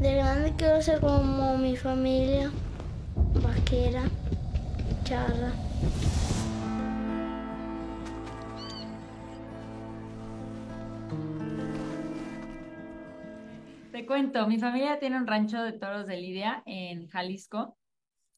De grande quiero ser como mi familia, vaquera, charra. Te cuento, mi familia tiene un rancho de toros de Lidia en Jalisco.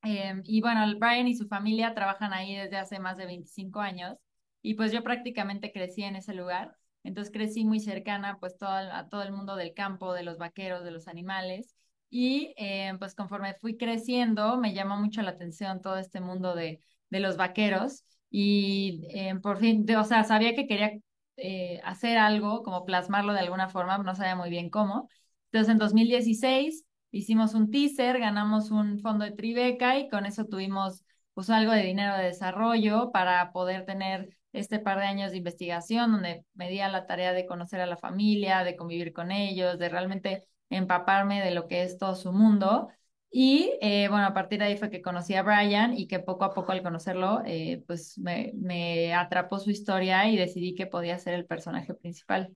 Em, y bueno, Brian y su familia trabajan ahí desde hace más de 25 años. Y pues yo prácticamente crecí en ese lugar. Entonces crecí muy cercana pues a todo el mundo del campo, de los vaqueros, de los animales. Y eh, pues conforme fui creciendo, me llamó mucho la atención todo este mundo de, los vaqueros. Y eh, por fin, o sea, sabía que quería eh, hacer algo, como plasmarlo de alguna forma, no sabía muy bien cómo. Entonces en 2016 hicimos un teaser, ganamos un fondo de Tribeca y con eso tuvimos pues algo de dinero de desarrollo para poder tener este par de años de investigación donde me di a la tarea de conocer a la familia, de convivir con ellos, de realmente empaparme de lo que es todo su mundo. Y eh, bueno, a partir de ahí fue que conocí a Brian y que poco a poco al conocerlo, eh, pues me, me, atrapó su historia y decidí que podía ser el personaje principal.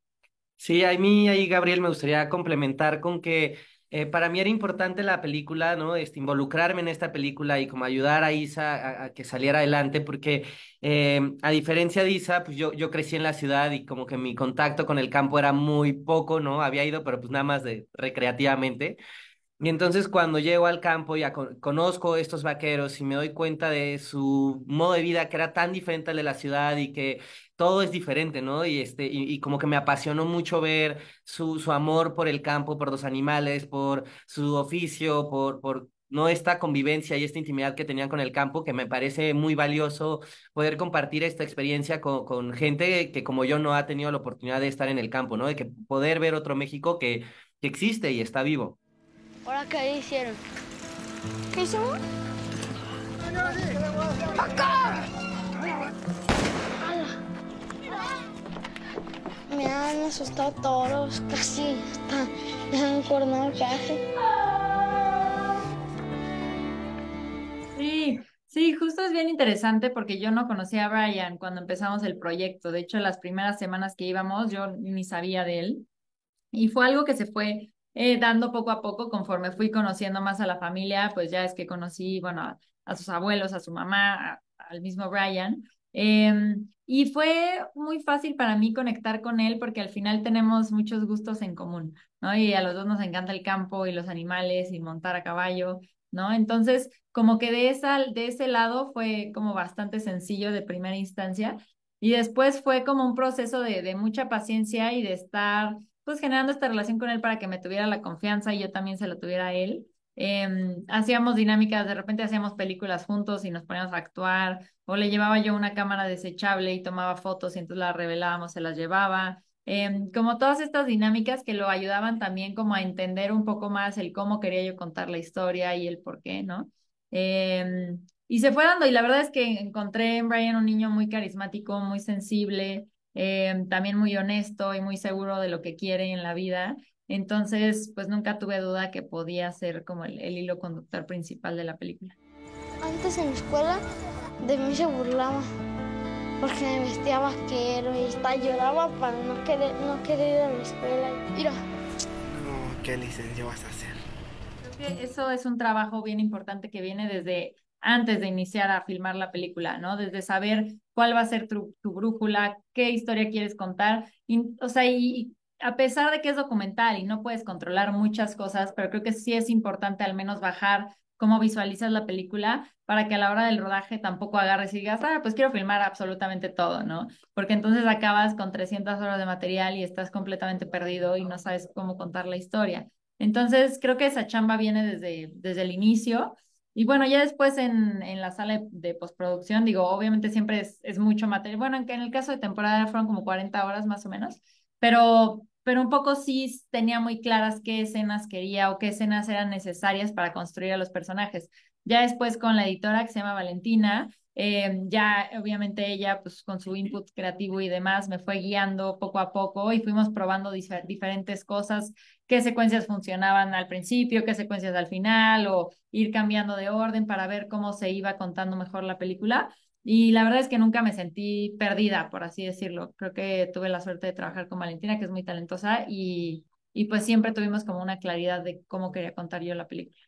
Sí, a mí ahí, Gabriel, me gustaría complementar con que eh, para mí era importante la película, ¿no? Este, involucrarme en esta película y como ayudar a Isa a, que saliera adelante, porque eh, a diferencia de Isa, pues yo, yo crecí en la ciudad y como que mi contacto con el campo era muy poco, ¿no? Había ido, pero pues nada más recreativamente. Y entonces cuando llego al campo y conozco estos vaqueros y me doy cuenta de su modo de vida que era tan diferente al de la ciudad y que todo es diferente, ¿no? Y, este, y, como que me apasionó mucho ver su, amor por el campo, por los animales, por su oficio, por, por no esta convivencia y esta intimidad que tenían con el campo, que me parece muy valioso poder compartir esta experiencia con, gente que como yo no ha tenido la oportunidad de estar en el campo, ¿no? De que poder ver otro México que, existe y está vivo. ¿Ahora qué hicieron? ¿Qué hicimos? ¡Acá! Me han asustado todos, casi hasta me han casi. Sí, sí, justo es bien interesante porque yo no conocía a Brian cuando empezamos el proyecto. De hecho, las primeras semanas que íbamos yo ni sabía de él. Y fue algo que se fue eh, dando poco a poco conforme fui conociendo más a la familia, pues ya es que conocí, bueno, a, sus abuelos, a su mamá, al mismo Brian. Em, y fue muy fácil para mí conectar con él porque al final tenemos muchos gustos en común, ¿no? Y a los dos nos encanta el campo y los animales y montar a caballo, ¿no? Entonces, como que de, esa, de ese lado fue como bastante sencillo de primera instancia. Y después fue como un proceso de, de mucha paciencia y de estar pues generando esta relación con él para que me tuviera la confianza y yo también se lo tuviera a él. Eh, hacíamos dinámicas, de repente hacíamos películas juntos y nos poníamos a actuar, o le llevaba yo una cámara desechable y tomaba fotos y entonces las revelábamos, se las llevaba. Em, como todas estas dinámicas que lo ayudaban también como a entender un poco más el cómo quería yo contar la historia y el por qué, ¿no? Em, y se fue dando, y la verdad es que encontré en Brian un niño muy carismático, muy sensible, también muy honesto y muy seguro de lo que quiere en la vida. Entonces, pues nunca tuve duda que podía ser como el, hilo conductor principal de la película. Antes en la escuela de mí se burlaba porque me vestía vaquero y lloraba para no querer, no ir a la escuela. Mira. No, ¿Qué licencia vas a hacer? Creo que eso es un trabajo bien importante que viene desde antes de iniciar a filmar la película, ¿no? Desde saber cuál va a ser tu, brújula, qué historia quieres contar, y, o sea, y, a pesar de que es documental y no puedes controlar muchas cosas, pero creo que sí es importante al menos bajar cómo visualizas la película para que a la hora del rodaje tampoco agarres y digas, ah, pues quiero filmar absolutamente todo, ¿no? Porque entonces acabas con 300 horas de material y estás completamente perdido y no sabes cómo contar la historia. Entonces creo que esa chamba viene desde, desde el inicio. Y bueno, ya después en, en la sala de, postproducción, digo, obviamente siempre es, mucho material. Bueno, aunque en el caso de temporada fueron como 40 horas más o menos, pero, pero un poco sí tenía muy claras qué escenas quería o qué escenas eran necesarias para construir a los personajes. Ya después con la editora que se llama Valentina, eh, ya obviamente ella pues con su input creativo y demás me fue guiando poco a poco y fuimos probando diferentes cosas, qué secuencias funcionaban al principio, qué secuencias al final o ir cambiando de orden para ver cómo se iba contando mejor la película. Y la verdad es que nunca me sentí perdida, por así decirlo. Creo que tuve la suerte de trabajar con Valentina, que es muy talentosa, y, y pues siempre tuvimos como una claridad de cómo quería contar yo la película.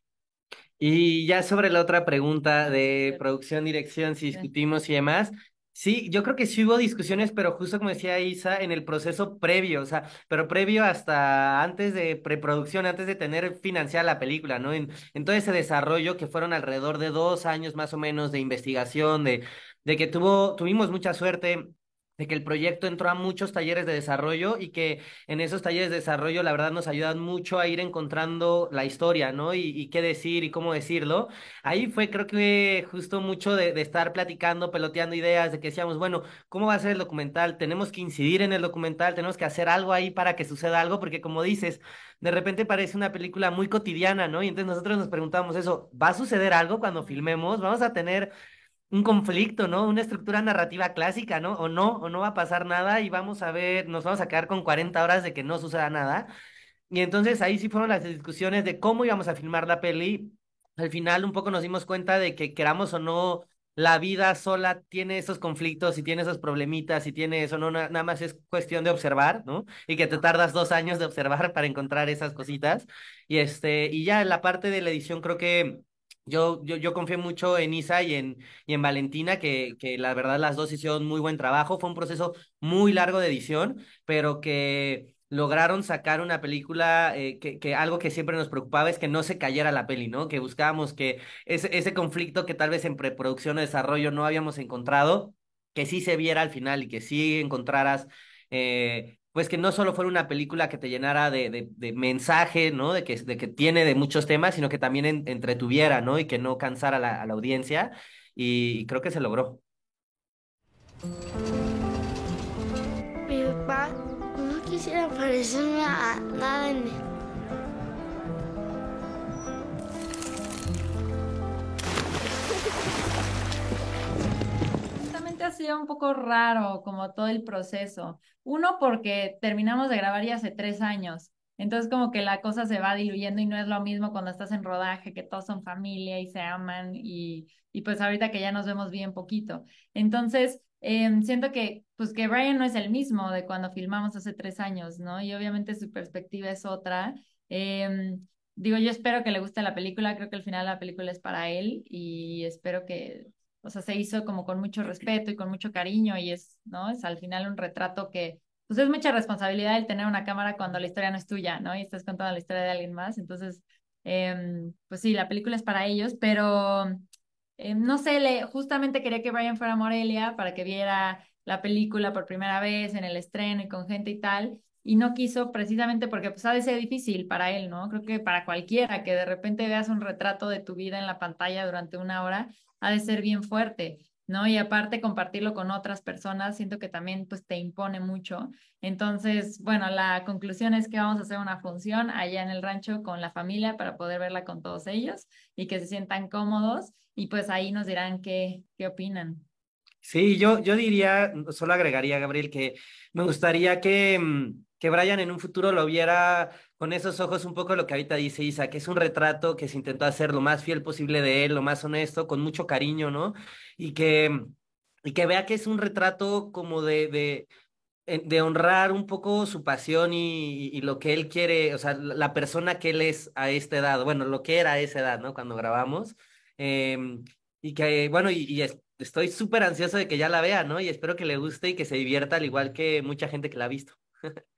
Y ya sobre la otra pregunta de producción, dirección, si discutimos y demás, Sí, yo creo que sí hubo discusiones, pero justo como decía Isa, en el proceso previo, o sea, pero previo hasta antes de preproducción, antes de tener financiada la película, ¿no? En, todo ese desarrollo que fueron alrededor de dos años más o menos de investigación, de, de que tuvo, tuvimos mucha suerte de que el proyecto entró a muchos talleres de desarrollo y que en esos talleres de desarrollo la verdad nos ayudan mucho a ir encontrando la historia, ¿no? Y, qué decir y cómo decirlo. Ahí fue creo que justo mucho de, de, estar platicando, peloteando ideas, de que decíamos, bueno, ¿cómo va a ser el documental? Tenemos que incidir en el documental, tenemos que hacer algo ahí para que suceda algo, porque como dices, de repente parece una película muy cotidiana, ¿no? Y entonces nosotros nos preguntamos eso, ¿va a suceder algo cuando filmemos? ¿Vamos a tener un conflicto, ¿no? Una estructura narrativa clásica, ¿no? O no, o no va a pasar nada y vamos a ver, nos vamos a quedar con 40 horas de que no suceda nada. Y entonces ahí sí fueron las discusiones de cómo íbamos a filmar la peli. Al final un poco nos dimos cuenta de que queramos o no, la vida sola tiene esos conflictos y tiene esos problemitas y tiene eso, no, nada más es cuestión de observar, ¿no? Y que te tardas dos años de observar para encontrar esas cositas. Y, este, y ya en la parte de la edición creo que yo, yo, yo confié mucho en Isa y en, y en Valentina, que, que la verdad las dos hicieron muy buen trabajo. Fue un proceso muy largo de edición, pero que lograron sacar una película eh, que, que, algo que siempre nos preocupaba es que no se cayera la peli, ¿no? Que buscábamos que ese, ese conflicto que tal vez en preproducción o desarrollo no habíamos encontrado, que sí se viera al final y que sí encontraras eh, pues que no solo fuera una película que te llenara de, de, mensaje, ¿no? De que, que tiene de muchos temas, sino que también entretuviera, ¿no? Y que no cansara a la audiencia. Y, creo que se logró. Mi papá no quisiera parecerme a nada en un poco raro como todo el proceso. Uno, porque terminamos de grabar ya hace tres años. Entonces como que la cosa se va diluyendo y no es lo mismo cuando estás en rodaje, que todos son familia y se aman y, y pues ahorita que ya nos vemos bien poquito. Entonces em, siento que pues que Brian no es el mismo de cuando filmamos hace tres años, ¿no? Y obviamente su perspectiva es otra. Em, digo, yo espero que le guste la película, creo que al final la película es para él y espero que o sea, se hizo como con mucho respeto y con mucho cariño y es, ¿no? Es al final un retrato que, pues es mucha responsabilidad el tener una cámara cuando la historia no es tuya, ¿no? Y estás contando la historia de alguien más, entonces, em, pues sí, la película es para ellos, pero em, no sé, le, justamente quería que Brian fuera a Morelia para que viera la película por primera vez en el estreno y con gente y tal, y no quiso precisamente porque pues ha de ser difícil para él, ¿no? Creo que para cualquiera que de repente veas un retrato de tu vida en la pantalla durante una hora, ha de ser bien fuerte, ¿no? Y aparte compartirlo con otras personas, siento que también pues te impone mucho. Entonces, bueno, la conclusión es que vamos a hacer una función allá en el rancho con la familia para poder verla con todos ellos y que se sientan cómodos y pues ahí nos dirán qué opinan. Sí, yo, yo diría, solo agregaría, Gabriel, que me gustaría que, mm, que Brian en un futuro lo viera con esos ojos un poco lo que ahorita dice Isa, que es un retrato que se intentó hacer lo más fiel posible de él, lo más honesto, con mucho cariño, ¿no? Y que, mm, y que vea que es un retrato como de, de eh, de honrar un poco su pasión y, lo que él quiere, o sea, la persona que él es a esta edad, bueno, lo que era a esa edad, ¿no? Cuando grabamos. Em, y que, bueno, y, y, estoy súper ansioso de que ya la vea, ¿no? Y espero que le guste y que se divierta al igual que mucha gente que la ha visto.